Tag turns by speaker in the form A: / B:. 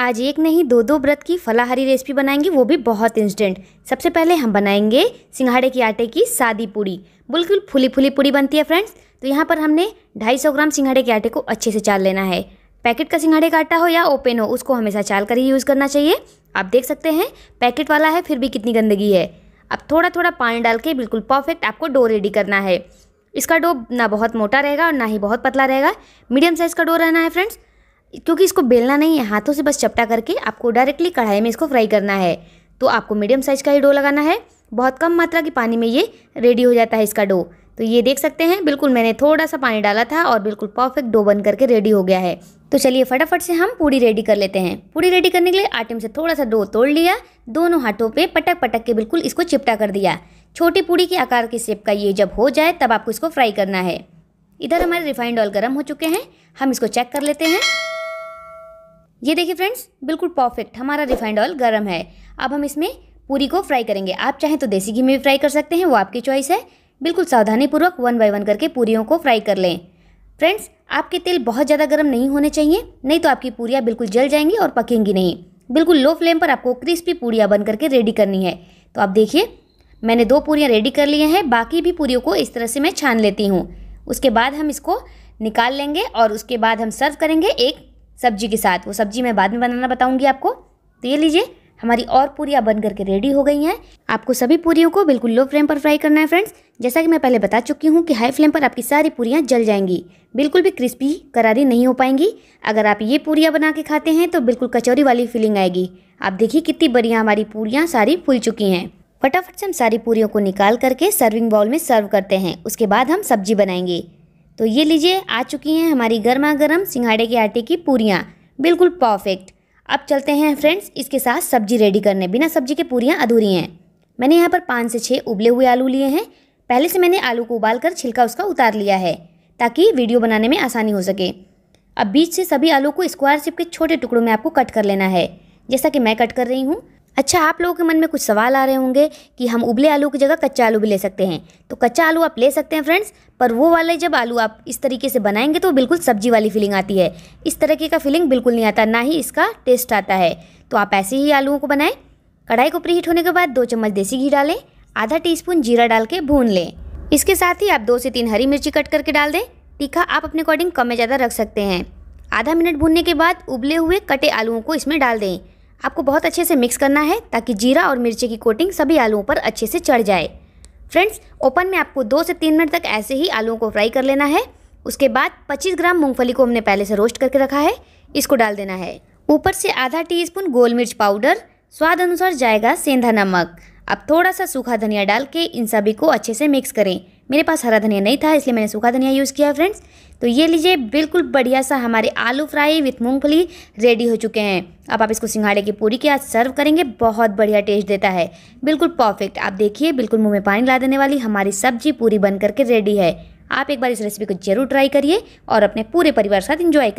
A: आज एक नहीं दो दो व्रत की फलाहारी रेसिपी बनाएंगे वो भी बहुत इंस्टेंट सबसे पहले हम बनाएंगे सिंघाड़े के आटे की सादी पूड़ी बिल्कुल फुली फुली पूड़ी बनती है फ्रेंड्स तो यहाँ पर हमने 250 ग्राम सिंघाड़े के आटे को अच्छे से चाल लेना है पैकेट का सिंघाड़े का आटा हो या ओपन हो उसको हमेशा चाल कर ही यूज़ करना चाहिए आप देख सकते हैं पैकेट वाला है फिर भी कितनी गंदगी है अब थोड़ा थोड़ा पानी डाल के बिल्कुल परफेक्ट आपको डो रेडी करना है इसका डो ना बहुत मोटा रहेगा और ना ही बहुत पतला रहेगा मीडियम साइज़ का डो रहना है फ्रेंड्स क्योंकि इसको बेलना नहीं है हाथों से बस चपटा करके आपको डायरेक्टली कढ़ाई में इसको फ्राई करना है तो आपको मीडियम साइज़ का ही डो लगाना है बहुत कम मात्रा के पानी में ये रेडी हो जाता है इसका डो तो ये देख सकते हैं बिल्कुल मैंने थोड़ा सा पानी डाला था और बिल्कुल परफेक्ट डो बन करके रेडी हो गया है तो चलिए फटाफट से हम पूरी रेडी कर लेते हैं पूरी रेडी करने के लिए आटे में से थोड़ा सा डो तोड़ लिया दोनों हाथों पे पटक पटक के बिल्कुल इसको चिपटा कर दिया छोटी पूड़ी के आकार की शेप का ये जब हो जाए तब आपको इसको फ्राई करना है इधर हमारे रिफाइंड ऑयल गर्म हो चुके हैं हम इसको चेक कर लेते हैं ये देखिए फ्रेंड्स बिल्कुल परफेक्ट हमारा रिफाइंड ऑयल गर्म है अब हम इसमें पूरी को फ्राई करेंगे आप चाहें तो देसी घी में भी फ्राई कर सकते हैं वो आपकी चॉइस है बिल्कुल सावधानीपूर्वक वन बाय वन करके पूरियों को फ्राई कर लें फ्रेंड्स आपके तेल बहुत ज़्यादा गर्म नहीं होने चाहिए नहीं तो आपकी पूरियाँ बिल्कुल जल जाएंगी और पकेंगी नहीं बिल्कुल लो फ्लेम पर आपको क्रिस्पी पूरियाँ बन करके रेडी करनी है तो आप देखिए मैंने दो पूरियाँ रेडी कर लिए हैं बाकी भी पूरियों को इस तरह से मैं छान लेती हूँ उसके बाद हम इसको निकाल लेंगे और उसके बाद हम सर्व करेंगे एक सब्जी के साथ वो सब्जी मैं बाद में बनाना बताऊँगी आपको तो ये लीजिए हमारी और पूरियाँ बन करके रेडी हो गई हैं आपको सभी पूरियों को बिल्कुल लो फ्लेम पर फ्राई करना है फ्रेंड्स जैसा कि मैं पहले बता चुकी हूँ कि हाई फ्लेम पर आपकी सारी पूरियाँ जल जाएंगी बिल्कुल भी क्रिस्पी करारी नहीं हो पाएंगी अगर आप ये पूरियाँ बना के खाते हैं तो बिल्कुल कचौरी वाली फीलिंग आएगी आप देखिए कितनी बढ़िया हमारी पूरियाँ सारी फूल चुकी हैं फटाफट से हम सारी पूरियों को निकाल करके सर्विंग बाउल में सर्व करते हैं उसके बाद हम सब्जी बनाएंगे तो ये लीजिए आ चुकी हैं हमारी गर्मा गर्म सिंघाड़े के आटे की पूरियाँ बिल्कुल परफेक्ट अब चलते हैं फ्रेंड्स इसके साथ सब्जी रेडी करने बिना सब्जी के पूरियाँ अधूरी हैं मैंने यहाँ पर पाँच से छः उबले हुए आलू लिए हैं पहले से मैंने आलू को उबाल कर छिलका उसका उतार लिया है ताकि वीडियो बनाने में आसानी हो सके अब बीच से सभी आलू को स्क्वायर शेप के छोटे टुकड़ों में आपको कट कर लेना है जैसा कि मैं कट कर रही हूँ अच्छा आप लोगों के मन में कुछ सवाल आ रहे होंगे कि हम उबले आलू की जगह कच्चा आलू भी ले सकते हैं तो कच्चा आलू आप ले सकते हैं फ्रेंड्स पर वो वाले जब आलू आप इस तरीके से बनाएंगे तो बिल्कुल सब्जी वाली फीलिंग आती है इस तरीके का फीलिंग बिल्कुल नहीं आता ना ही इसका टेस्ट आता है तो आप ऐसे ही आलूओं को बनाएं कढ़ाई को प्रीहीट होने के बाद दो चम्मच देसी घी डालें आधा स्पून जीरा डाल के भून लें इसके साथ ही आप दो से तीन हरी मिर्ची कट करके डाल दें तीखा आप अपने अकॉर्डिंग कम में ज़्यादा रख सकते हैं आधा मिनट भूनने के बाद उबले हुए कटे आलूओं को इसमें डाल दें आपको बहुत अच्छे से मिक्स करना है ताकि जीरा और मिर्ची की कोटिंग सभी आलुओं पर अच्छे से चढ़ जाए फ्रेंड्स ओपन में आपको दो से तीन मिनट तक ऐसे ही आलुओं को फ्राई कर लेना है उसके बाद 25 ग्राम मूंगफली को हमने पहले से रोस्ट करके रखा है इसको डाल देना है ऊपर से आधा टी स्पून गोल मिर्च पाउडर स्वाद अनुसार जाएगा सेंधा नमक अब थोड़ा सा सूखा धनिया डाल के इन सभी को अच्छे से मिक्स करें मेरे पास हरा धनिया नहीं था इसलिए मैंने सूखा धनिया यूज़ किया फ्रेंड्स तो ये लीजिए बिल्कुल बढ़िया सा हमारे आलू फ्राई विथ मूंगफली रेडी हो चुके हैं अब आप इसको सिंघाड़े की पूरी के साथ सर्व करेंगे बहुत बढ़िया टेस्ट देता है बिल्कुल परफेक्ट आप देखिए बिल्कुल मुँह में पानी ला देने वाली हमारी सब्जी पूरी बन करके रेडी है आप एक बार इस रेसिपी को जरूर ट्राई करिए और अपने पूरे परिवार के साथ इंजॉय